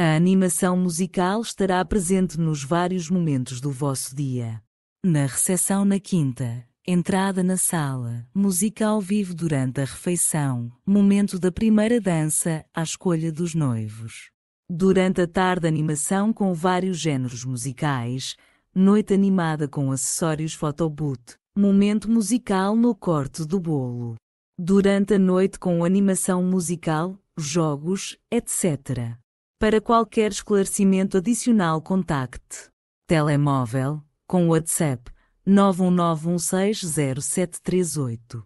A animação musical estará presente nos vários momentos do vosso dia. Na recepção na quinta, entrada na sala, música ao vivo durante a refeição, momento da primeira dança, à escolha dos noivos. Durante a tarde, animação com vários géneros musicais, noite animada com acessórios photoboot, momento musical no corte do bolo. Durante a noite, com animação musical, jogos, etc. Para qualquer esclarecimento adicional, contacte telemóvel com WhatsApp 919160738.